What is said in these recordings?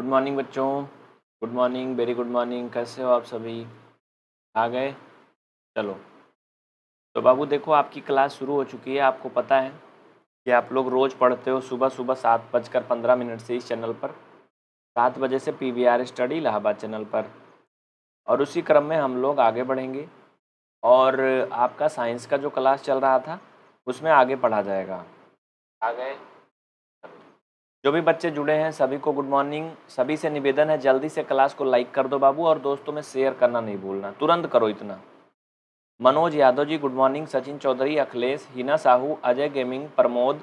Good morning बच्चों good morning very good morning कैसे हो आप सभी आ गए चलो तो बाबू देखो आपकी क्लास शुरू हो चुकी है आपको पता है कि आप लोग रोज़ पढ़ते हो सुबह सुबह सात बजकर पंद्रह मिनट से इस चैनल पर सात बजे से P V R study Allahabad channel पर और उसी क्रम में हम लोग आगे बढ़ेंगे और आपका साइंस का जो क्लास चल रहा था उसमें आगे पढ़ा जाएगा आ गए जो भी बच्चे जुड़े हैं सभी को गुड मॉर्निंग सभी से निवेदन है जल्दी से क्लास को लाइक कर दो बाबू और दोस्तों में शेयर करना नहीं भूलना तुरंत करो इतना Manoj Yadav ji good morning Sachin Chaudhary Akhilesh Hina Sahu Ajay gaming Pramod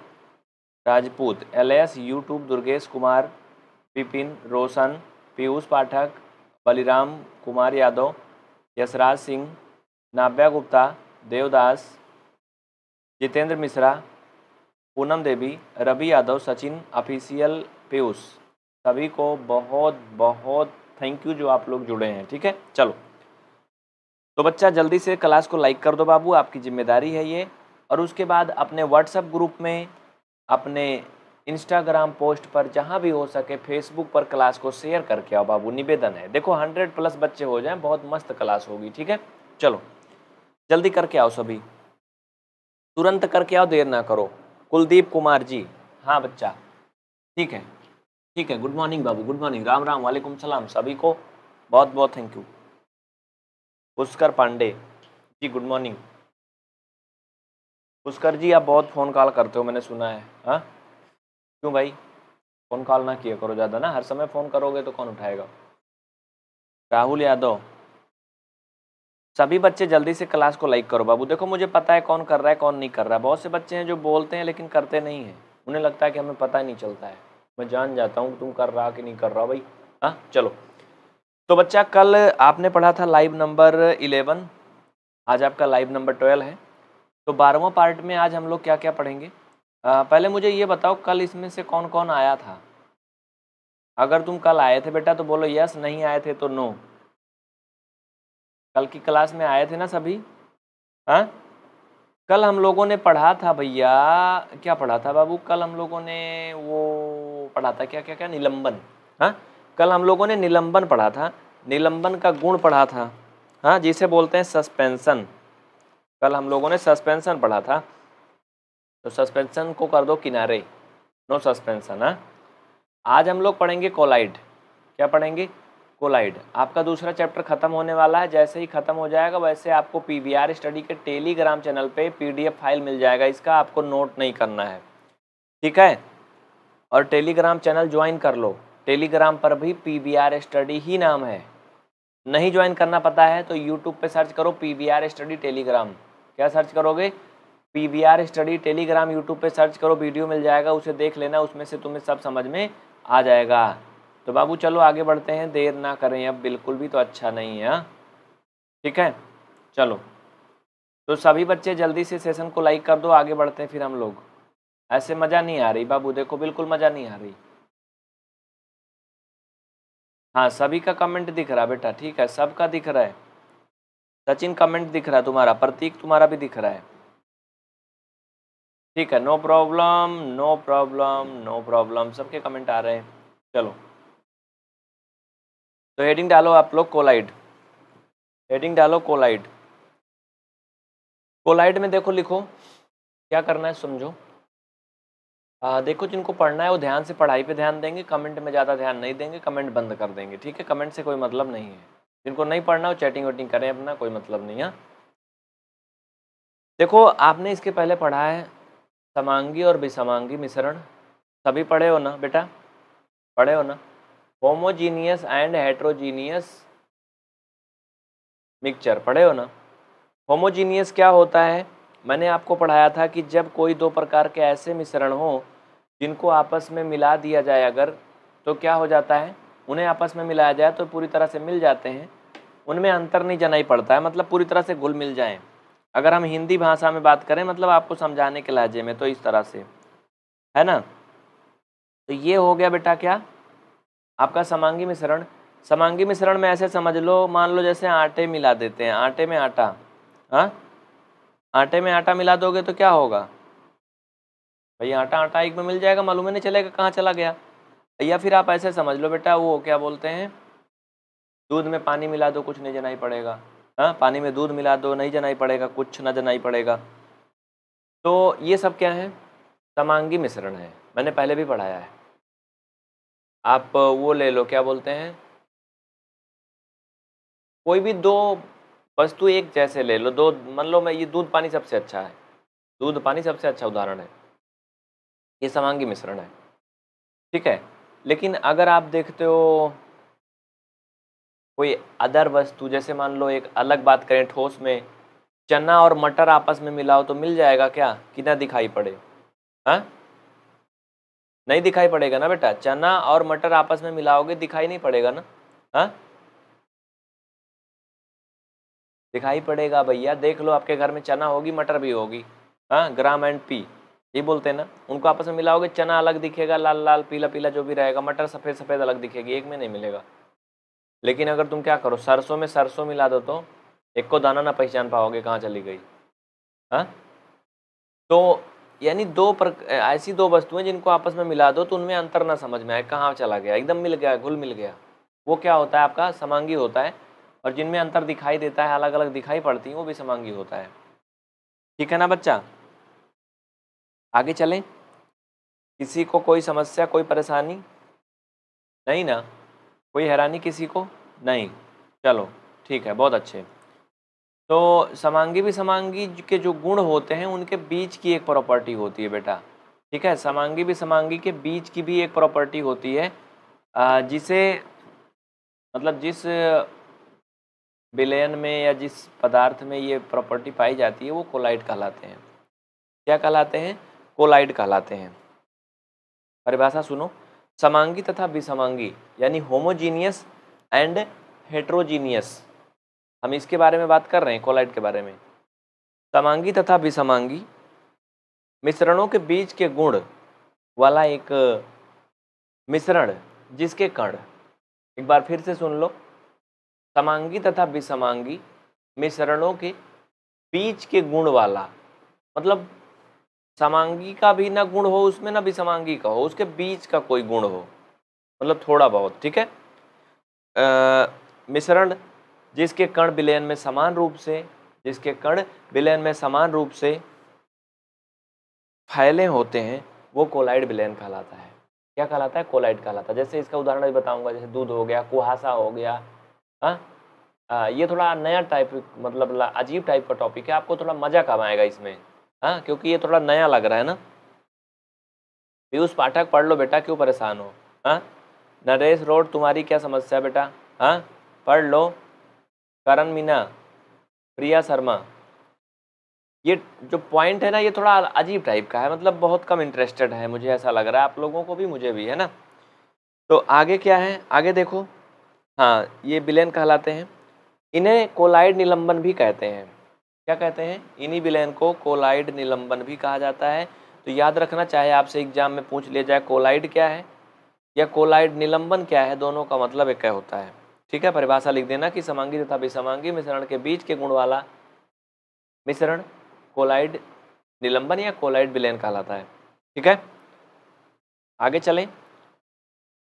Rajput L S YouTube Durgesh Kumar Vipin Roshan Piyush Pathak Baliram Kumar Yadav Yashraj Singh Navya Gupta Devdas Jitendra Mishra Poonam Devi Ravi Yadav Sachin official Piyush सभी को बहुत बहुत थैंक यू जो आप लोग जुड़े हैं ठीक है चलो तो बच्चा जल्दी से क्लास को लाइक कर दो बाबू आपकी जिम्मेदारी है ये और उसके बाद अपने व्हाट्सएप ग्रुप में अपने इंस्टाग्राम पोस्ट पर जहाँ भी हो सके फेसबुक पर क्लास को शेयर करके आओ बाबू निवेदन है देखो हंड्रेड प्लस बच्चे हो जाएं बहुत मस्त क्लास होगी ठीक है चलो जल्दी करके आओ सभी तुरंत करके आओ देर ना करो कुलदीप कुमार जी हाँ बच्चा ठीक है ठीक है गुड मॉर्निंग बाबू गुड मॉर्निंग राम राम वालेकुम सलाम सभी को बहुत बहुत thank you Pushkar Pande ji good morning Pushkar ji आप बहुत फ़ोन कॉल करते हो मैंने सुना है हाँ क्यों भाई फ़ोन कॉल ना किया करो ज़्यादा ना हर समय फ़ोन करोगे तो कौन उठाएगा राहुल यादव सभी बच्चे जल्दी से क्लास को लाइक करो बाबू देखो मुझे पता है कौन कर रहा है कौन नहीं कर रहा है बहुत से बच्चे हैं जो बोलते हैं लेकिन करते नहीं हैं उन्हें लगता है कि हमें पता नहीं चलता है मैं जान जाता हूँ तुम कर रहा कि नहीं कर रहा भाई हाँ चलो तो बच्चा कल आपने पढ़ा था लाइव नंबर इलेवन आज आपका लाइव नंबर ट्वेल्व है तो बारहवा पार्ट में आज हम लोग क्या क्या पढ़ेंगे आ, पहले मुझे ये बताओ कल इसमें से कौन कौन आया था अगर तुम कल आए थे बेटा तो बोलो यस नहीं आए थे तो नो कल की क्लास में आए थे ना सभी हाँ कल हम लोगों ने पढ़ा था भैया क्या पढ़ा था बाबू कल हम लोगों ने वो पढ़ा था क्या क्या क्या निलंबन हाँ कल हम लोगों ने निलंबन पढ़ा था निलंबन का गुण पढ़ा था हाँ जिसे बोलते हैं सस्पेंसन कल हम लोगों ने सस्पेंसन पढ़ा था तो सस्पेंसन को कर दो किनारे नो सस्पेंसन हाँ आज हम लोग पढ़ेंगे कोलाइड क्या पढ़ेंगे कोलाइड आपका दूसरा चैप्टर ख़त्म होने वाला है जैसे ही ख़त्म हो जाएगा वैसे आपको पी स्टडी के टेलीग्राम चैनल पे पीडीएफ फाइल मिल जाएगा इसका आपको नोट नहीं करना है ठीक है और टेलीग्राम चैनल ज्वाइन कर लो टेलीग्राम पर भी आर स्टडी ही नाम है नहीं ज्वाइन करना पता है तो यूट्यूब पर सर्च करो पी स्टडी टेलीग्राम क्या सर्च करोगे पी स्टडी टेलीग्राम यूट्यूब पर सर्च करो वीडियो मिल जाएगा उसे देख लेना उसमें से तुम्हें सब समझ में आ जाएगा तो बाबू चलो आगे बढ़ते हैं देर ना करें अब बिल्कुल भी तो अच्छा नहीं है हाँ। ठीक है चलो तो सभी बच्चे जल्दी से सेशन को लाइक कर दो आगे बढ़ते हैं फिर हम लोग ऐसे मज़ा नहीं आ रही बाबू देखो बिल्कुल मज़ा नहीं आ रही हाँ सभी का कमेंट दिख रहा बेटा ठीक है सबका दिख रहा है सचिन कमेंट दिख रहा है तुम्हारा प्रतीक तुम्हारा भी दिख रहा है ठीक है no problem no problem no problem सबके कमेंट आ रहे हैं चलो तो हेडिंग डालो आप लोग कोलाइड हेडिंग डालो कोलाइड कोलाइड में देखो लिखो क्या करना है समझो आ, देखो जिनको पढ़ना है वो ध्यान से पढ़ाई पे ध्यान देंगे कमेंट में ज़्यादा ध्यान नहीं देंगे कमेंट बंद कर देंगे ठीक है कमेंट से कोई मतलब नहीं है जिनको नहीं पढ़ना वो चैटिंग वेटिंग करें अपना कोई मतलब नहीं है देखो आपने इसके पहले पढ़ा है समांगी और विसमांगी मिश्रण सभी पढ़े हो ना बेटा पढ़े हो ना होमोजीनियस एंड हेट्रोजीनियस मिक्सचर पढ़े हो ना होमोजीनियस क्या होता है मैंने आपको पढ़ाया था कि जब कोई दो प्रकार के ऐसे मिश्रण हो जिनको आपस में मिला दिया जाए अगर तो क्या हो जाता है उन्हें आपस में मिलाया जाए तो पूरी तरह से मिल जाते हैं उनमें अंतर नहीं जाना ही पड़ता है मतलब पूरी तरह से घुल मिल जाए अगर हम हिंदी भाषा में बात करें मतलब आपको समझाने के लहजे में तो इस तरह से है ना तो ये हो गया बेटा क्या आपका समांगी मिश्रण समांगी मिश्रण में ऐसे समझ लो मान लो जैसे आटे मिला देते हैं आटे में आटा हाँ आटे में आटा मिला दोगे तो क्या होगा भाई आटा आटा एक में मिल जाएगा मालूम ही नहीं चलेगा कहाँ चला गया या फिर आप ऐसे समझ लो बेटा वो क्या बोलते हैं दूध में पानी मिला दो कुछ नहीं जनाई पड़ेगा हाँ पानी में दूध मिला दो नहीं जनाई पड़ेगा कुछ ना जनाई पड़ेगा तो ये सब क्या है समांगी मिश्रण है मैंने पहले भी पढ़ाया है आप वो ले लो क्या बोलते हैं कोई भी दो वस्तु एक जैसे ले लो दो मान लो मैं ये दूध पानी सबसे अच्छा है दूध पानी सबसे अच्छा उदाहरण है ये समांगी मिश्रण है ठीक है लेकिन अगर आप देखते हो कोई अदर वस्तु जैसे मान लो एक अलग बात करें ठोस में चना और मटर आपस में मिलाओ तो मिल जाएगा क्या कितना दिखाई पड़े हाँ नहीं दिखाई पड़ेगा ना बेटा चना और मटर आपस में मिलाओगे दिखाई नहीं पड़ेगा ना हाँ दिखाई पड़ेगा भैया देख लो आपके घर में चना होगी मटर भी होगी हाँ ग्राम एंड पी ये बोलते हैं ना उनको आपस में मिलाओगे चना अलग दिखेगा लाल लाल पीला पीला जो भी रहेगा मटर सफ़ेद सफ़ेद अलग दिखेगी एक में नहीं मिलेगा लेकिन अगर तुम क्या करो सरसों में सरसों मिला दो तो एक को दाना ना पहचान पाओगे कहाँ चली गई हाँ तो यानी दो प्र ऐसी दो वस्तुएं जिनको आपस में मिला दो तो उनमें अंतर ना समझ में आए कहाँ चला गया एकदम मिल गया घुल मिल गया वो क्या होता है आपका समांगी होता है और जिनमें अंतर दिखाई देता है अलग अलग दिखाई पड़ती हैं वो भी समांगी होता है ठीक है ना बच्चा आगे चलें किसी को कोई समस्या कोई परेशानी नहीं ना कोई हैरानी किसी को नहीं चलो ठीक है बहुत अच्छे तो समांगी भी समांगी के जो गुण होते हैं उनके बीच की एक प्रॉपर्टी होती है बेटा ठीक है समांगी भी समांगी के बीच की भी एक प्रॉपर्टी होती है जिसे मतलब जिस विलयन में या जिस पदार्थ में ये प्रॉपर्टी पाई जाती है वो कोलाइट कहलाते हैं क्या कहलाते हैं कोलाइड कहलाते हैं परिभाषा सुनो समांगी तथा विसमांगी यानी होमोजीनियस एंड हेट्रोजीनियस हम इसके बारे में बात कर रहे हैं कोलाइड के बारे में समांगी तथा विसमांगी मिश्रणों के बीच के गुण वाला एक मिश्रण जिसके कण एक बार फिर से सुन लो समांगी तथा विसमांगी मिश्रणों के बीच के गुण वाला मतलब समांगी का भी ना गुण हो उसमें ना विसमांगी का हो उसके बीच का कोई गुण हो मतलब थोड़ा बहुत ठीक है मिश्रण जिसके कण विलयन में समान रूप से जिसके कण विलयन में समान रूप से फैले होते हैं वो कोलाइड विलयन कहलाता है क्या कहलाता है कोलाइड कहलाता है जैसे इसका उदाहरण बताऊंगा जैसे दूध हो गया कुहासा हो गया हाँ ये थोड़ा नया टाइप मतलब अजीब टाइप का टॉपिक है आपको थोड़ा मज़ा कम आएगा इसमें हाँ क्योंकि ये थोड़ा नया लग रहा है ना पीयूष पाठक पढ़ लो बेटा क्यों परेशान हो हाँ नरेश रोड तुम्हारी क्या समस्या बेटा हाँ पढ़ लो करण मीना प्रिया शर्मा ये जो पॉइंट है ना ये थोड़ा अजीब टाइप का है मतलब बहुत कम इंटरेस्टेड है मुझे ऐसा लग रहा है आप लोगों को भी मुझे भी है ना तो आगे क्या है आगे देखो हाँ ये बिलेन कहलाते हैं इन्हें कोलाइड निलंबन भी कहते हैं क्या कहते हैं इन्हीं बिलेन को कोलाइड निलंबन भी कहा जाता है तो याद रखना चाहे आपसे एग्जाम में पूछ लिया जाए कोलाइड क्या है या कोलाइड निलंबन क्या है दोनों का मतलब एक होता है ठीक है परिभाषा लिख देना कि समांगी तथा विसमांगी मिश्रण के बीच के गुण वाला मिश्रण कोलाइड निलंबन या कोलाइड विलयन कहलाता है ठीक है आगे चलें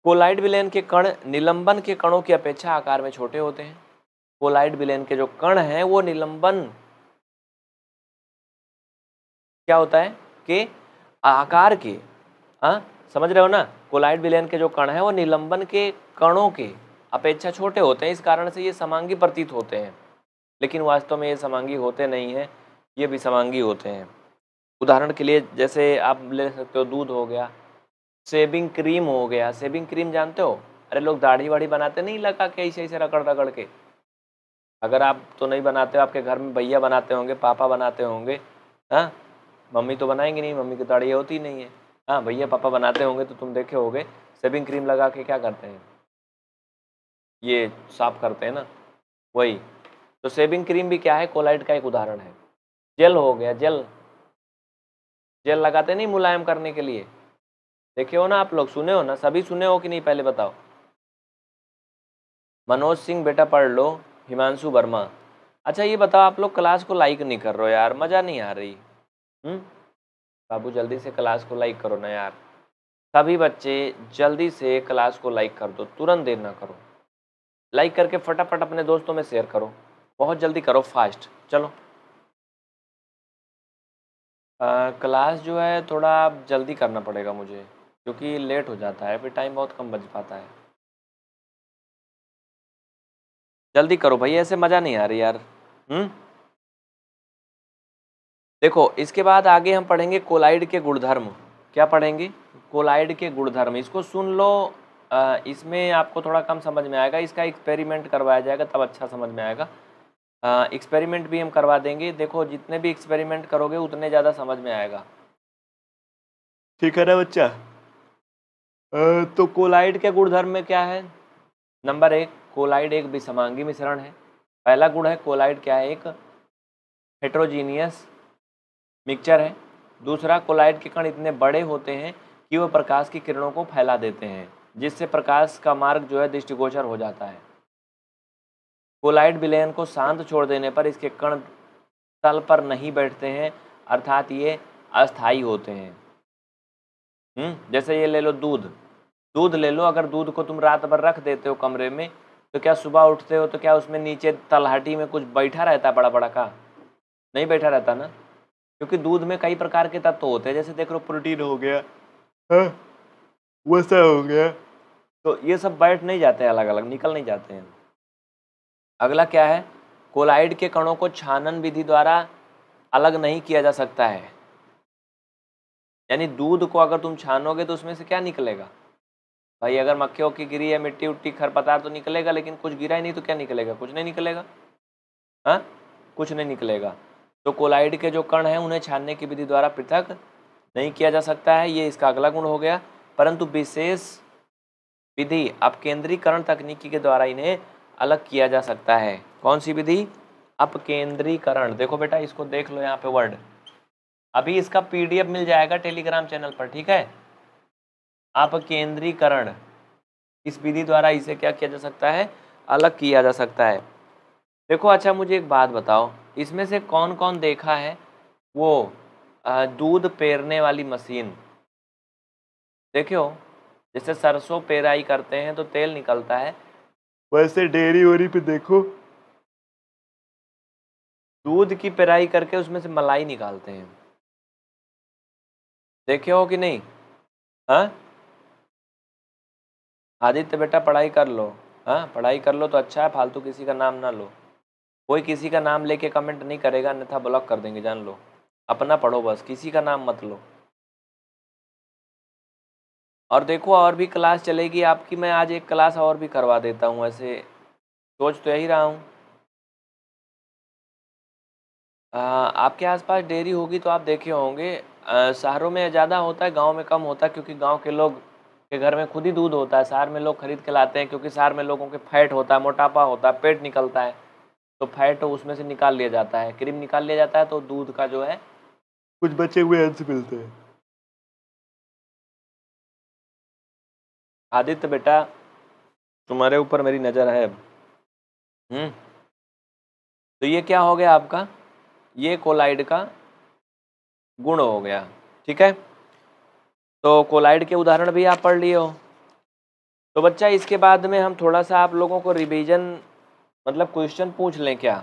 कोलाइड विलयन के कण निलंबन के कणों की अपेक्षा आकार में छोटे होते हैं कोलाइड विलयन के जो कण हैं वो निलंबन क्या होता है कि आकार के हाँ समझ रहे हो ना कोलाइड विलयन के जो कण हैं वो निलंबन के कणों के अपेक्षा छोटे होते हैं इस कारण से ये समांगी प्रतीत होते हैं लेकिन वास्तव में ये समांगी होते नहीं हैं ये भी समांगी होते हैं उदाहरण के लिए जैसे आप ले सकते हो दूध हो गया सेविंग क्रीम हो गया सेविंग क्रीम जानते हो अरे लोग दाढ़ी वाढ़ी बनाते नहीं लगा के ऐसे ऐसे रगड़ रगड़ के अगर आप तो नहीं बनाते हो आपके घर में भैया बनाते होंगे पापा बनाते होंगे हाँ मम्मी तो बनाएंगे नहीं मम्मी की दाढ़ी होती नहीं है हाँ भैया पापा बनाते होंगे तो तुम देखे होगे सेविंग क्रीम लगा के क्या करते हैं ये साफ करते हैं ना वही तो सेविंग क्रीम भी क्या है कोलाइट का एक उदाहरण है जेल हो गया जेल जेल लगाते नहीं मुलायम करने के लिए देखे हो ना आप लोग सुने हो ना सभी सुने हो कि नहीं पहले बताओ मनोज सिंह बेटा पढ़ लो हिमांशु वर्मा अच्छा ये बताओ आप लोग क्लास को लाइक नहीं कर रहे हो यार मज़ा नहीं आ रही हम्म? बाबू जल्दी से क्लास को लाइक करो ना यार सभी बच्चे जल्दी से क्लास को लाइक कर दो तुरंत देर ना करो लाइक करके फटाफट अपने दोस्तों में शेयर करो बहुत जल्दी करो फास्ट चलो आ, क्लास जो है थोड़ा जल्दी करना पड़ेगा मुझे क्योंकि लेट हो जाता है फिर टाइम बहुत कम बच पाता है जल्दी करो भाई ऐसे मज़ा नहीं आ रही यार हम्म देखो इसके बाद आगे हम पढ़ेंगे कोलाइड के गुणधर्म क्या पढ़ेंगे कोलाइड के गुणधर्म इसको सुन लो इसमें आपको थोड़ा कम समझ में आएगा इसका एक्सपेरिमेंट करवाया जाएगा तब अच्छा समझ में आएगा एक्सपेरिमेंट भी हम करवा देंगे देखो जितने भी एक्सपेरिमेंट करोगे उतने ज़्यादा समझ में आएगा ठीक है ना बच्चा तो कोलाइड के गुणधर्म में क्या है नंबर एक कोलाइड एक विषमांगी मिश्रण है पहला गुण है कोलाइड क्या है एक हेट्रोजीनियस मिक्सचर है दूसरा कोलाइड के कण इतने बड़े होते हैं कि वह प्रकाश की किरणों को फैला देते हैं जिससे प्रकाश का मार्ग जो है दृष्टिगोचर हो जाता है कोलाइट विलयन को शांत छोड़ देने पर इसके कण तल पर नहीं बैठते हैं अर्थात ये अस्थाई होते हैं हम्म जैसे ये ले लो दूध दूध ले लो अगर दूध को तुम रात भर रख देते हो कमरे में तो क्या सुबह उठते हो तो क्या उसमें नीचे तलहटी में कुछ बैठा रहता बड़ा बड़ा का नहीं बैठा रहता ना क्योंकि दूध में कई प्रकार के तत्व होते हैं जैसे देख लो प्रोटीन हो गया है? हाँ। वैसा हो गया तो ये सब बैठ नहीं जाते हैं अलग अलग निकल नहीं जाते हैं अगला क्या है कोलाइड के कणों को छानन विधि द्वारा अलग नहीं किया जा सकता है यानी दूध को अगर तुम छानोगे तो उसमें से क्या निकलेगा भाई अगर मक्खी की गिरी है मिट्टी उट्टी खरपतार तो निकलेगा लेकिन कुछ गिरा ही नहीं तो क्या निकलेगा कुछ नहीं निकलेगा हाँ कुछ नहीं निकलेगा तो कोलाइड के जो कण हैं उन्हें छानने की विधि द्वारा पृथक नहीं किया जा सकता है ये इसका अगला गुण हो गया परंतु विशेष विधि अपकेंद्रीकरण तकनीकी के द्वारा इन्हें अलग किया जा सकता है कौन सी विधि अपकेंद्रीकरण देखो बेटा इसको देख लो यहाँ पे वर्ड अभी इसका पीडीएफ मिल जाएगा टेलीग्राम चैनल पर ठीक है अपकेंद्रीकरण इस विधि द्वारा इसे क्या किया जा सकता है अलग किया जा सकता है देखो अच्छा मुझे एक बात बताओ इसमें से कौन कौन देखा है वो दूध पेरने वाली मशीन देखियो जैसे सरसों पेराई करते हैं तो तेल निकलता है वैसे डेयरी वेरी पे देखो दूध की पेराई करके उसमें से मलाई निकालते हैं देखे हो कि नहीं हाँ आदित्य बेटा पढ़ाई कर लो हाँ पढ़ाई कर लो तो अच्छा है फालतू किसी का नाम ना लो कोई किसी का नाम लेके कमेंट नहीं करेगा अन्यथा ब्लॉक कर देंगे जान लो अपना पढ़ो बस किसी का नाम मत लो और देखो और भी क्लास चलेगी आपकी मैं आज एक क्लास और भी करवा देता हूँ ऐसे सोच तो यही रहा हूँ आपके आसपास डेयरी होगी तो आप देखे होंगे शहरों में ज़्यादा होता है गांव में कम होता है क्योंकि गांव के लोग के घर में खुद ही दूध होता है शहर में लोग खरीद के लाते हैं क्योंकि शहर में लोगों के फैट होता है मोटापा होता है पेट निकलता है तो फैट तो उसमें से निकाल लिया जाता है क्रीम निकाल लिया जाता है तो दूध का जो है कुछ बचे हुए अंश मिलते हैं आदित्य बेटा तुम्हारे ऊपर मेरी नज़र है हम्म तो ये क्या हो गया आपका ये कोलाइड का गुण हो गया ठीक है तो कोलाइड के उदाहरण भी आप पढ़ लिए हो तो बच्चा इसके बाद में हम थोड़ा सा आप लोगों को रिवीजन मतलब क्वेश्चन पूछ लें क्या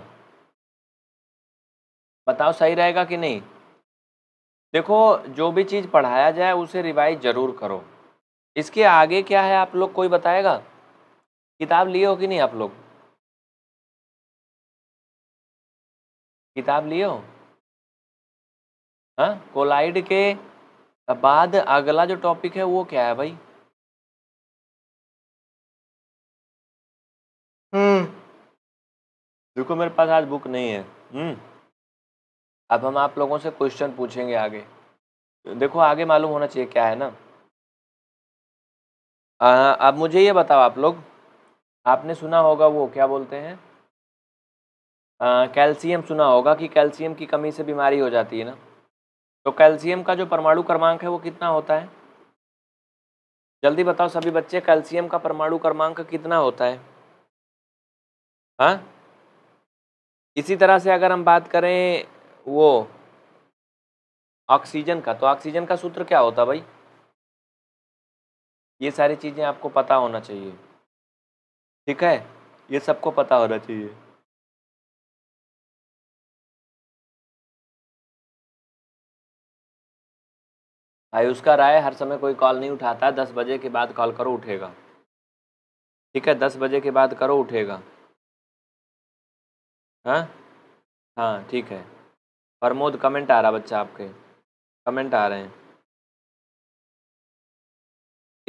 बताओ सही रहेगा कि नहीं देखो जो भी चीज़ पढ़ाया जाए उसे रिवाइज ज़रूर करो इसके आगे क्या है आप लोग कोई बताएगा किताब लिए हो कि नहीं आप लोग किताब लिए हो हाँ कोलाइड के बाद अगला जो टॉपिक है वो क्या है भाई हम्म देखो मेरे पास आज बुक नहीं है हम्म अब हम आप लोगों से क्वेश्चन पूछेंगे आगे देखो आगे मालूम होना चाहिए क्या है ना अब मुझे ये बताओ आप लोग आपने सुना होगा वो क्या बोलते हैं कैल्शियम सुना होगा कि कैल्शियम की कमी से बीमारी हो जाती है ना तो कैल्शियम का जो परमाणु क्रमांक है वो कितना होता है जल्दी बताओ सभी बच्चे कैल्शियम का परमाणु क्रमांक कितना होता है हाँ इसी तरह से अगर हम बात करें वो ऑक्सीजन का तो ऑक्सीजन का सूत्र क्या होता भाई ये सारी चीज़ें आपको पता होना चाहिए ठीक है ये सबको पता होना चाहिए आयुष का राय हर समय कोई कॉल नहीं उठाता दस बजे के बाद कॉल करो उठेगा ठीक है दस बजे के बाद करो उठेगा हाँ हाँ ठीक है प्रमोद कमेंट आ रहा बच्चा आपके कमेंट आ रहे हैं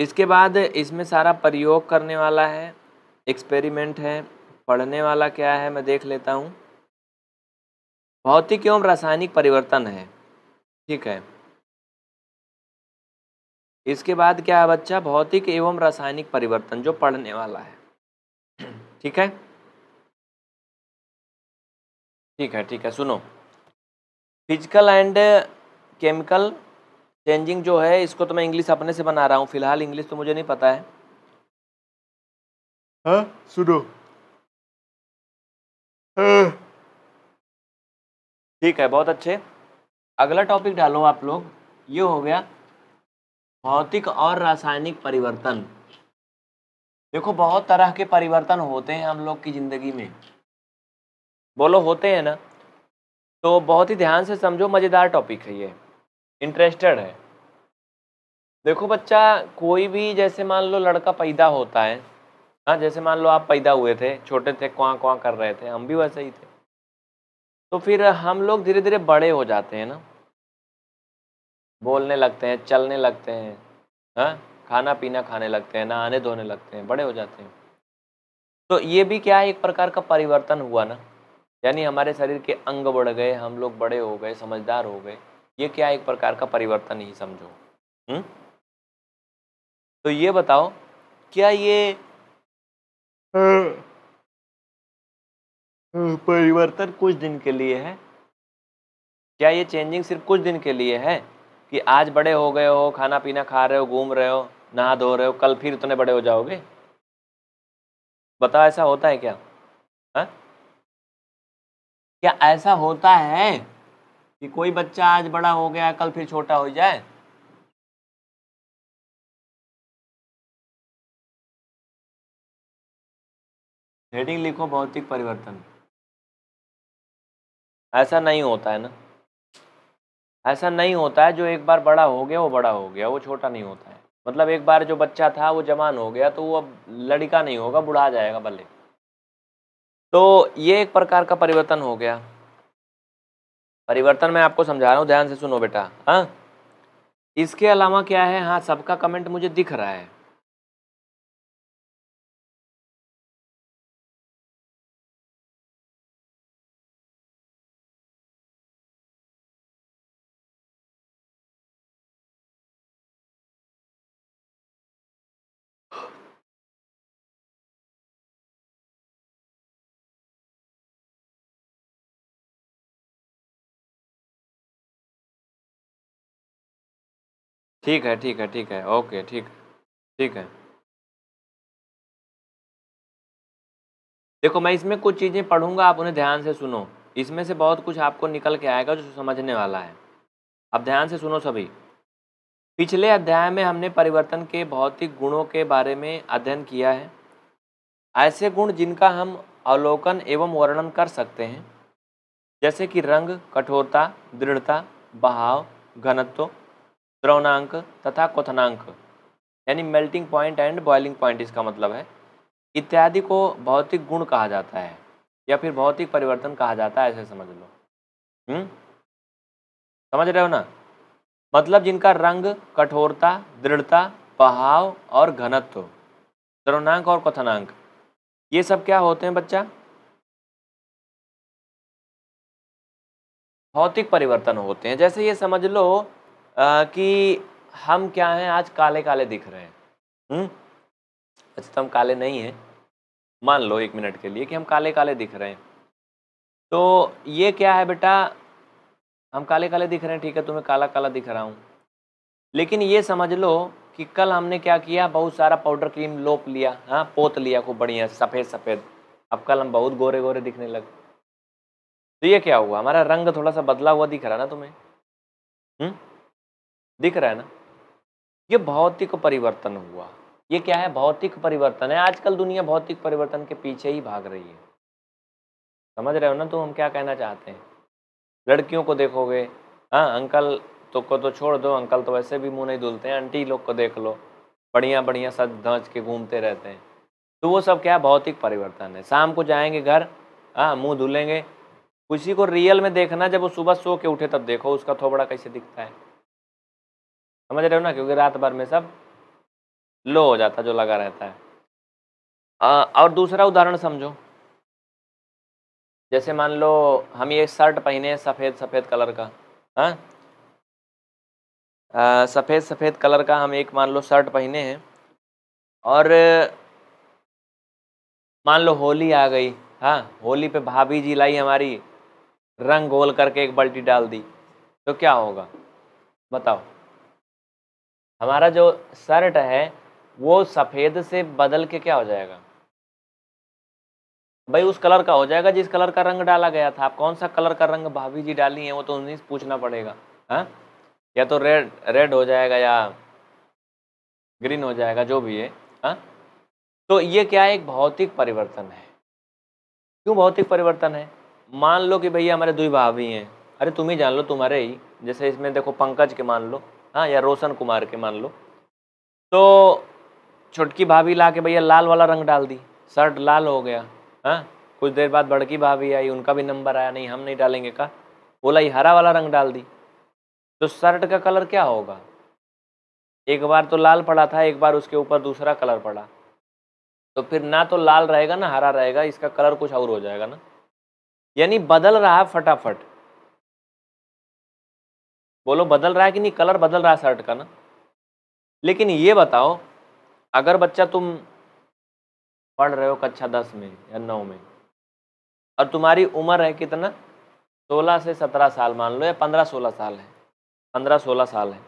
इसके बाद इसमें सारा प्रयोग करने वाला है एक्सपेरिमेंट है पढ़ने वाला क्या है मैं देख लेता हूँ भौतिक एवं रासायनिक परिवर्तन है ठीक है इसके बाद क्या है बच्चा भौतिक एवं रासायनिक परिवर्तन जो पढ़ने वाला है ठीक है ठीक है ठीक है सुनो फिजिकल एंड केमिकल चेंजिंग जो है इसको तो मैं इंग्लिश अपने से बना रहा हूँ फिलहाल इंग्लिश तो मुझे नहीं पता है हाँ सुनो हाँ। ठीक है बहुत अच्छे अगला टॉपिक डालो आप लोग ये हो गया भौतिक और रासायनिक परिवर्तन देखो बहुत तरह के परिवर्तन होते हैं हम लोग की ज़िंदगी में बोलो होते हैं ना तो बहुत ही ध्यान से समझो मज़ेदार टॉपिक है ये इंटरेस्टेड है देखो बच्चा कोई भी जैसे मान लो लड़का पैदा होता है हाँ जैसे मान लो आप पैदा हुए थे छोटे थे कुआ कुआ कर रहे थे हम भी वैसे ही थे तो फिर हम लोग धीरे धीरे बड़े हो जाते हैं ना बोलने लगते हैं चलने लगते हैं हाँ खाना पीना खाने लगते हैं नहाने धोने लगते हैं बड़े हो जाते हैं तो ये भी क्या है एक प्रकार का परिवर्तन हुआ ना यानी हमारे शरीर के अंग बढ़ गए हम लोग बड़े हो गए समझदार हो गए ये क्या एक प्रकार का परिवर्तन ही समझो हुँ? हम्म? तो ये बताओ क्या ये परिवर्तन कुछ दिन के लिए है क्या ये चेंजिंग सिर्फ कुछ दिन के लिए है कि आज बड़े हो गए हो खाना पीना खा रहे हो घूम रहे हो नहा धो रहे हो कल फिर इतने बड़े हो जाओगे बताओ ऐसा होता है क्या हा? क्या ऐसा होता है कि कोई बच्चा आज बड़ा हो गया कल फिर छोटा हो जाए हेडिंग लिखो भौतिक परिवर्तन ऐसा नहीं होता है ना ऐसा नहीं होता है जो एक बार बड़ा हो गया वो बड़ा हो गया वो छोटा नहीं होता है मतलब एक बार जो बच्चा था वो जवान हो गया तो वो अब लड़का नहीं होगा बुढ़ा जाएगा भले तो ये एक प्रकार का परिवर्तन हो गया परिवर्तन मैं आपको समझा रहा हूँ ध्यान से सुनो बेटा हाँ इसके अलावा क्या है हाँ सबका कमेंट मुझे दिख रहा है ठीक है ठीक है ठीक है ओके ठीक ठीक है देखो मैं इसमें कुछ चीज़ें पढ़ूंगा आप उन्हें ध्यान से सुनो इसमें से बहुत कुछ आपको निकल के आएगा जो समझने वाला है अब ध्यान से सुनो सभी पिछले अध्याय में हमने परिवर्तन के भौतिक गुणों के बारे में अध्ययन किया है ऐसे गुण जिनका हम अवलोकन एवं वर्णन कर सकते हैं जैसे कि रंग कठोरता दृढ़ता बहाव घनत्व द्रवणांक तथा क्वथनांक यानी melting point and boiling point इसका मतलब है इत्यादि को भौतिक गुण कहा जाता है या फिर भौतिक परिवर्तन कहा जाता है ऐसे समझ लो हुँ? हम्म? समझ रहे हो ना मतलब जिनका रंग कठोरता दृढ़ता बहाव और घनत्व द्रवनांक और क्वथनांक ये सब क्या होते हैं बच्चा भौतिक परिवर्तन होते हैं जैसे ये समझ लो कि हम क्या हैं आज काले काले दिख रहे हैं हुँ? हम्म? अच्छा तो हम काले नहीं हैं मान लो एक मिनट के लिए कि हम काले काले दिख रहे हैं तो ये क्या है बेटा हम काले काले दिख रहे हैं ठीक है तुम्हें काला काला दिख रहा हूँ लेकिन ये समझ लो कि कल हमने क्या किया बहुत सारा पाउडर क्रीम लोप लिया हाँ पोत लिया खूब बढ़िया सफ़ेद सफ़ेद अब कल हम बहुत गोरे गोरे दिखने लगे तो ये क्या हुआ हमारा रंग थोड़ा सा बदला हुआ दिख रहा ना तुम्हें हुँ? हम्म? दिख रहा है ना ये भौतिक परिवर्तन हुआ ये क्या है भौतिक परिवर्तन है आजकल दुनिया भौतिक परिवर्तन के पीछे ही भाग रही है समझ रहे हो ना तो हम क्या कहना चाहते हैं लड़कियों को देखोगे हाँ अंकल तो को तो छोड़ दो अंकल तो वैसे भी मुंह नहीं धुलते हैं आंटी लोग को देख लो बढ़िया बढ़िया सज धज के घूमते रहते हैं तो वो सब क्या भौतिक परिवर्तन है शाम को जाएंगे घर हाँ मुंह धुलेंगे उसी को रियल में देखना जब वो सुबह सो के उठे तब देखो उसका थोबड़ा कैसे दिखता है समझ रहे हो ना क्योंकि रात भर में सब लो हो जाता जो लगा रहता है आ, और दूसरा उदाहरण समझो जैसे मान लो हम ये शर्ट पहने सफ़ेद सफ़ेद कलर का हाँ सफ़ेद सफ़ेद कलर का हम एक मान लो शर्ट पहने हैं और मान लो होली आ गई हाँ होली पे भाभी जी लाई हमारी रंग घोल करके एक बाल्टी डाल दी तो क्या होगा बताओ हमारा जो शर्ट है वो सफ़ेद से बदल के क्या हो जाएगा भाई उस कलर का हो जाएगा जिस कलर का रंग डाला गया था आप कौन सा कलर का रंग भाभी जी डाली है वो तो उन्हें से पूछना पड़ेगा हाँ या तो रेड रेड हो जाएगा या ग्रीन हो जाएगा जो भी है हाँ तो ये क्या है एक भौतिक परिवर्तन है क्यों भौतिक परिवर्तन है मान लो कि भैया हमारे दुई भाभी हैं अरे तुम ही जान लो तुम्हारे ही जैसे इसमें देखो पंकज के मान लो हाँ या रोशन कुमार के मान लो तो छोटकी भाभी ला के भैया लाल वाला रंग डाल दी शर्ट लाल हो गया हाँ कुछ देर बाद बड़की भाभी आई उनका भी नंबर आया नहीं हम नहीं डालेंगे का बोला ये हरा वाला रंग डाल दी तो शर्ट का कलर क्या होगा एक बार तो लाल पड़ा था एक बार उसके ऊपर दूसरा कलर पड़ा तो फिर ना तो लाल रहेगा ना हरा रहेगा इसका कलर कुछ और हो जाएगा ना यानी बदल रहा फटाफट बोलो बदल रहा है कि नहीं कलर बदल रहा है शर्ट का ना लेकिन ये बताओ अगर बच्चा तुम पढ़ रहे हो कक्षा दस में या नौ में और तुम्हारी उम्र है कितना सोलह से सत्रह साल मान लो या पंद्रह सोलह साल है पंद्रह सोलह साल है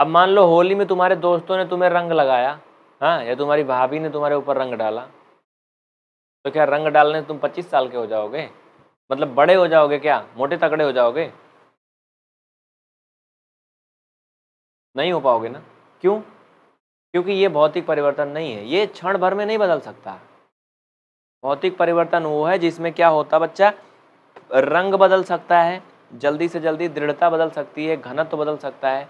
अब मान लो होली में तुम्हारे दोस्तों ने तुम्हें रंग लगाया हाँ या तुम्हारी भाभी ने तुम्हारे ऊपर रंग डाला तो क्या रंग डालने तुम पच्चीस साल के हो जाओगे मतलब बड़े हो जाओगे क्या मोटे तगड़े हो जाओगे नहीं हो पाओगे ना क्यों क्योंकि ये भौतिक परिवर्तन नहीं है ये क्षण भर में नहीं बदल सकता भौतिक परिवर्तन वो है जिसमें क्या होता बच्चा रंग बदल सकता है जल्दी से जल्दी दृढ़ता बदल सकती है घनत्व तो बदल सकता है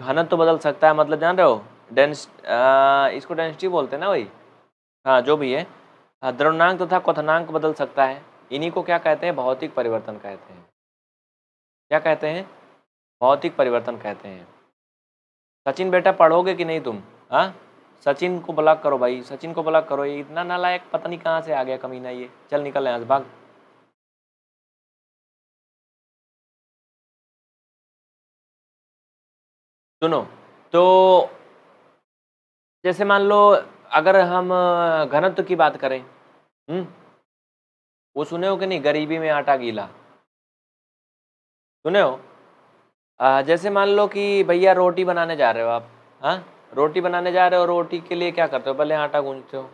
घनत्व तो बदल सकता है मतलब जान रहे हो डेंस इसको डेंसिटी बोलते हैं ना वही हाँ जो भी है हाँ, द्रवनांक तथा तो क्वथनांक बदल सकता है इन्हीं को क्या कहते हैं भौतिक परिवर्तन कहते हैं क्या कहते हैं भौतिक परिवर्तन कहते हैं सचिन बेटा पढ़ोगे कि नहीं तुम हाँ सचिन को ब्लॉक करो भाई सचिन को ब्लॉक करो ये इतना नालायक पता नहीं कहाँ से आ गया कमीना ये चल निकल आज भाग सुनो तो जैसे मान लो अगर हम घनत्व की बात करें हुँ? हम्म, वो सुने हो कि नहीं गरीबी में आटा गीला सुने हो आ, जैसे मान लो कि भैया रोटी बनाने जा रहे हो आप हाँ रोटी बनाने जा रहे हो रोटी के लिए क्या करते हो पहले आटा गूंजते हो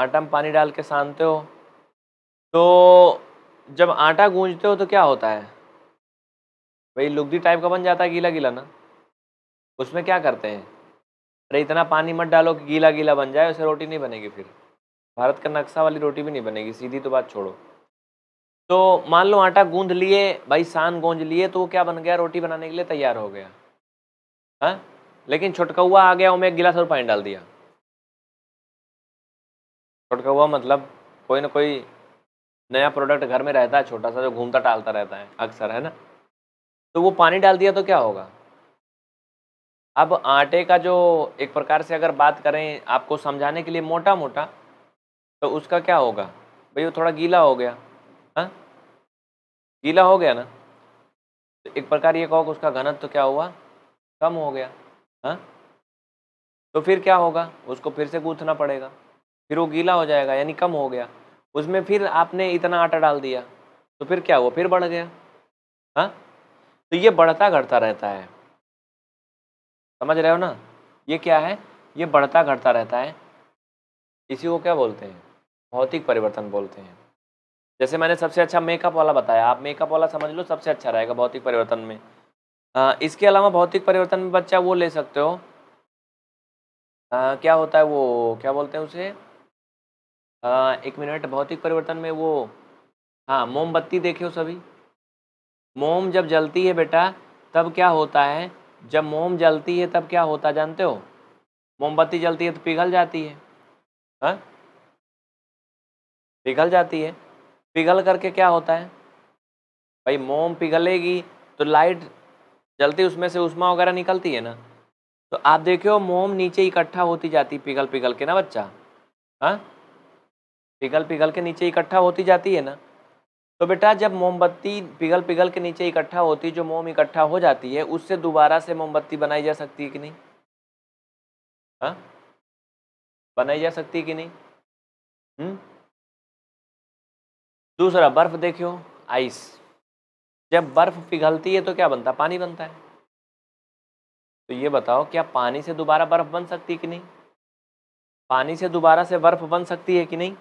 आटा में पानी डाल के सानते हो तो जब आटा गूंजते हो तो क्या होता है भाई लुगदी टाइप का बन जाता है गीला गीला ना उसमें क्या करते हैं अरे इतना पानी मत डालो कि गीला गीला बन जाए उसे रोटी नहीं बनेगी फिर भारत का नक्शा वाली रोटी भी नहीं बनेगी सीधी तो बात छोड़ो तो मान लो आटा गूंध लिए भाई सान गूंज लिए तो वो क्या बन गया रोटी बनाने के लिए तैयार हो गया हाँ लेकिन छुटका हुआ आ गया उनमें एक गिलास और पानी डाल दिया छुटका हुआ मतलब कोई ना कोई नया प्रोडक्ट घर में रहता है छोटा सा जो घूमता टालता रहता है अक्सर है ना तो वो पानी डाल दिया तो क्या होगा अब आटे का जो एक प्रकार से अगर बात करें आपको समझाने के लिए मोटा मोटा तो उसका क्या होगा भाई वो थोड़ा गीला हो गया है हाँ? गीला हो गया ना तो एक प्रकार ये कहो कि उसका घनत्व तो क्या हुआ कम हो गया है हाँ? तो फिर क्या होगा उसको फिर से गूंथना पड़ेगा फिर वो गीला हो जाएगा यानी कम हो गया उसमें फिर आपने इतना आटा डाल दिया तो फिर क्या हुआ फिर बढ़ गया है हाँ? तो ये बढ़ता घटता रहता है समझ रहे हो ना ये क्या है ये बढ़ता घटता रहता है इसी को क्या बोलते हैं भौतिक परिवर्तन बोलते हैं जैसे मैंने सबसे अच्छा मेकअप वाला बताया आप मेकअप वाला समझ लो सबसे अच्छा रहेगा भौतिक परिवर्तन में आ, इसके अलावा भौतिक परिवर्तन में बच्चा वो ले सकते हो आ, क्या होता है वो क्या बोलते हैं उसे आ, एक मिनट भौतिक परिवर्तन में वो हाँ मोमबत्ती देखे हो सभी मोम जब जलती है बेटा तब क्या होता है जब मोम जलती है तब क्या होता जानते हो मोमबत्ती जलती है तो पिघल जाती है हाँ पिघल जाती है पिघल करके क्या होता है भाई मोम पिघलेगी तो लाइट जलती उसमें से उष्मा वगैरह निकलती है ना तो आप देखियो मोम नीचे इकट्ठा होती जाती पिघल पिघल के ना बच्चा हाँ पिघल पिघल के नीचे इकट्ठा होती जाती है ना तो बेटा जब मोमबत्ती पिघल पिघल के नीचे इकट्ठा होती जो मोम इकट्ठा हो जाती है उससे दोबारा से मोमबत्ती बनाई जा सकती है कि नहीं हाँ बनाई जा सकती है कि नहीं हुँ? हम्म? दूसरा बर्फ़ देखियो आइस जब बर्फ़ पिघलती है तो क्या बनता है पानी बनता है तो ये बताओ क्या पानी से दोबारा बर्फ़ बन सकती है कि नहीं पानी से दोबारा से बर्फ़ बन सकती है कि नहीं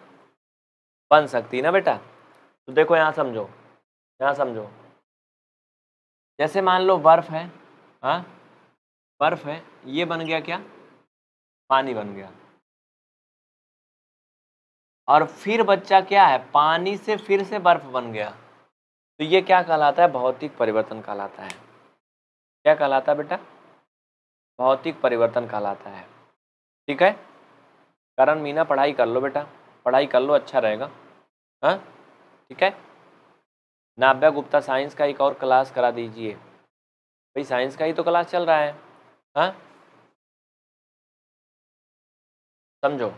बन सकती ना बेटा तो देखो यहाँ समझो यहाँ समझो जैसे मान लो बर्फ़ है हाँ बर्फ़ है ये बन गया क्या पानी बन गया और फिर बच्चा क्या है पानी से फिर से बर्फ बन गया तो ये क्या कहलाता है भौतिक परिवर्तन कहलाता है क्या कहलाता है बेटा भौतिक परिवर्तन कहलाता है ठीक है करण मीना पढ़ाई कर लो बेटा पढ़ाई कर लो अच्छा रहेगा हाँ ठीक है नाभ्या गुप्ता साइंस का एक और क्लास करा दीजिए भाई साइंस का ही तो क्लास चल रहा है हाँ समझो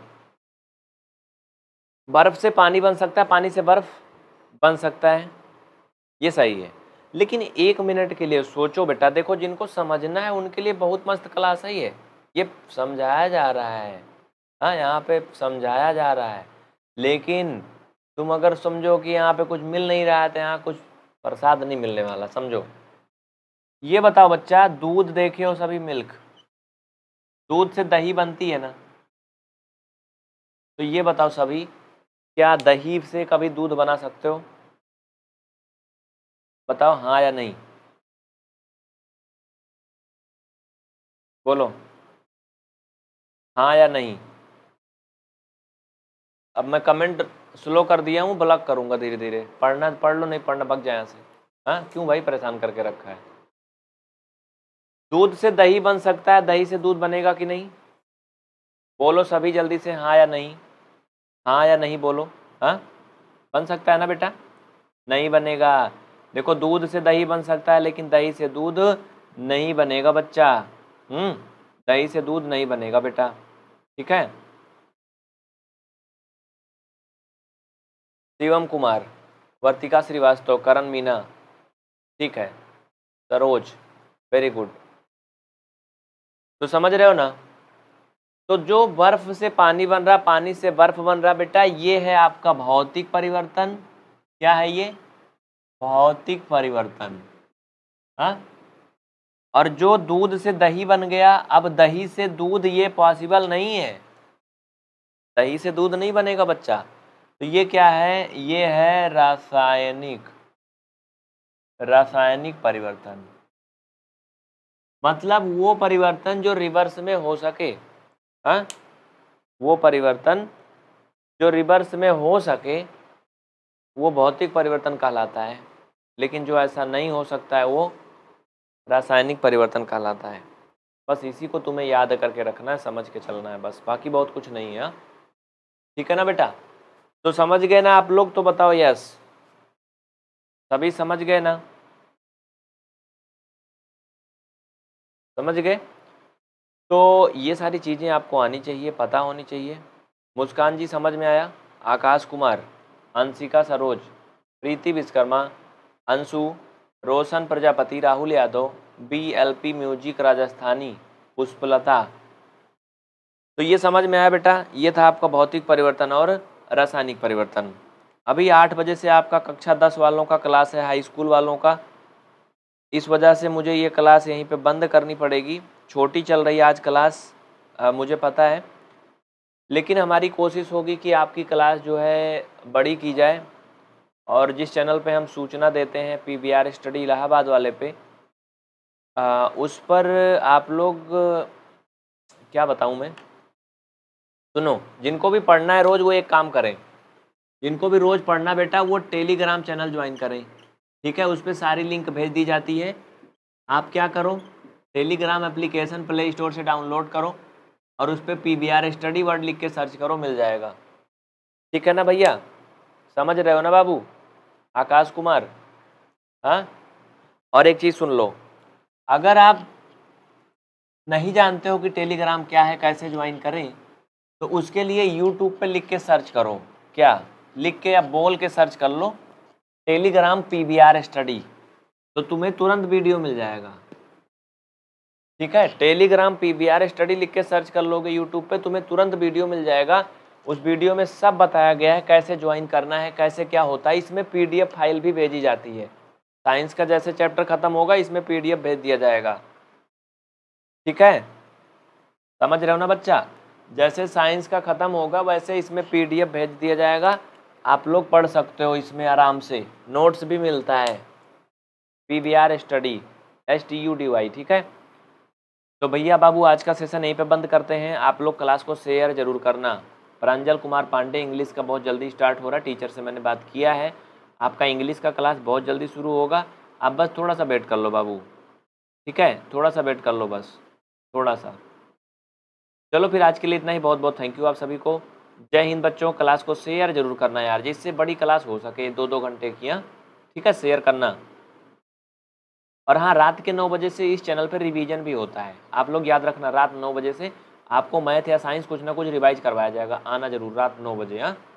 बर्फ़ से पानी बन सकता है पानी से बर्फ़ बन सकता है ये सही है लेकिन एक मिनट के लिए सोचो बेटा देखो जिनको समझना है उनके लिए बहुत मस्त क्लास है ये ये समझाया जा रहा है हाँ यहाँ पे समझाया जा रहा है लेकिन तुम अगर समझो कि यहाँ पे कुछ मिल नहीं रहा है तो यहाँ कुछ प्रसाद नहीं मिलने वाला समझो ये बताओ बच्चा दूध देखे हो सभी मिल्क दूध से दही बनती है ना तो ये बताओ सभी क्या दही से कभी दूध बना सकते हो बताओ हाँ या नहीं बोलो हाँ या नहीं अब मैं कमेंट स्लो कर दिया हूँ ब्लॉक करूँगा धीरे धीरे पढ़ना पढ़ लो नहीं पढ़ना बक जाए से हाँ क्यों भाई परेशान करके रखा है दूध से दही बन सकता है दही से दूध बनेगा कि नहीं बोलो सभी जल्दी से हाँ या नहीं हाँ या नहीं बोलो हाँ बन सकता है ना बेटा नहीं बनेगा देखो दूध से दही बन सकता है लेकिन दही से दूध नहीं बनेगा बच्चा हम्म दही से दूध नहीं बनेगा बेटा ठीक है शिवम कुमार वर्तिका श्रीवास्तव करण मीना ठीक है सरोज वेरी गुड तो समझ रहे हो ना तो जो बर्फ से पानी बन रहा पानी से बर्फ बन रहा बेटा ये है आपका भौतिक परिवर्तन क्या है ये भौतिक परिवर्तन हा? और जो दूध से दही बन गया अब दही से दूध ये पॉसिबल नहीं है दही से दूध नहीं बनेगा बच्चा तो ये क्या है ये है रासायनिक रासायनिक परिवर्तन मतलब वो परिवर्तन जो रिवर्स में हो सके आ? हाँ? वो परिवर्तन जो रिवर्स में हो सके वो भौतिक परिवर्तन कहलाता है लेकिन जो ऐसा नहीं हो सकता है वो रासायनिक परिवर्तन कहलाता है बस इसी को तुम्हें याद करके रखना है समझ के चलना है बस बाकी बहुत कुछ नहीं है ठीक है ना बेटा तो समझ गए ना आप लोग तो बताओ यस सभी समझ गए ना समझ गए तो ये सारी चीज़ें आपको आनी चाहिए पता होनी चाहिए मुस्कान जी समझ में आया Akash Kumar Anshika Saroj Preeti Vishwakarma Anshu Roshan Prajapati Rahul Yadav B L P music Rajasthani Pushpalata तो ये समझ में आया बेटा ये था आपका भौतिक परिवर्तन और रासायनिक परिवर्तन अभी आठ बजे से आपका कक्षा दस वालों का क्लास है हाई स्कूल वालों का इस वजह से मुझे ये क्लास यहीं पे बंद करनी पड़ेगी छोटी चल रही है आज क्लास आ, मुझे पता है लेकिन हमारी कोशिश होगी कि आपकी क्लास जो है बड़ी की जाए और जिस चैनल पे हम सूचना देते हैं पी आर स्टडी इलाहाबाद वाले पे आ, उस पर आप लोग क्या बताऊं मैं सुनो जिनको भी पढ़ना है रोज़ वो एक काम करें जिनको भी रोज़ पढ़ना बेटा वो टेलीग्राम चैनल ज्वाइन करें ठीक है उस पर सारी लिंक भेज दी जाती है आप क्या करो टेलीग्राम एप्लीकेशन प्ले स्टोर से डाउनलोड करो और उस पर P V R study word लिख के सर्च करो मिल जाएगा ठीक है ना भैया समझ रहे हो ना बाबू आकाश कुमार हाँ और एक चीज़ सुन लो अगर आप नहीं जानते हो कि टेलीग्राम क्या है कैसे ज्वाइन करें तो उसके लिए यूट्यूब पे लिख के सर्च करो क्या लिख के या बोल के सर्च कर लो टेलीग्राम पी आर स्टडी तो तुम्हें तुरंत वीडियो मिल जाएगा ठीक है टेलीग्राम पीबीआर स्टडी लिख के सर्च कर लोगे यूट्यूब पे तुम्हें तुरंत वीडियो मिल जाएगा उस वीडियो में सब बताया गया है कैसे ज्वाइन करना है कैसे क्या होता है इसमें पी फाइल भी भेजी जाती है साइंस का जैसे चैप्टर खत्म होगा इसमें पी भेज दिया जाएगा ठीक है समझ रहे हो ना बच्चा जैसे साइंस का ख़त्म होगा वैसे इसमें पीडीएफ भेज दिया जाएगा आप लोग पढ़ सकते हो इसमें आराम से नोट्स भी मिलता है P R study S T U D Y ठीक है तो भैया बाबू आज का सेशन यहीं पे बंद करते हैं आप लोग क्लास को शेयर जरूर करना प्रांजल कुमार पांडे इंग्लिश का बहुत जल्दी स्टार्ट हो रहा है टीचर से मैंने बात किया है आपका इंग्लिश का क्लास बहुत जल्दी शुरू होगा आप बस थोड़ा सा वेट कर लो बाबू ठीक है थोड़ा सा वेट कर लो बस थोड़ा सा चलो फिर आज के लिए इतना ही बहुत बहुत थैंक यू आप सभी को जय हिंद बच्चों क्लास को शेयर जरूर करना यार जिससे बड़ी क्लास हो सके दो दो घंटे की हाँ। ठीक है शेयर करना और हाँ रात के नौ बजे से इस चैनल पर रिवीजन भी होता है आप लोग याद रखना रात नौ बजे से आपको मैथ या साइंस कुछ ना कुछ रिवाइज करवाया जाएगा आना जरूर रात नौ बजे हाँ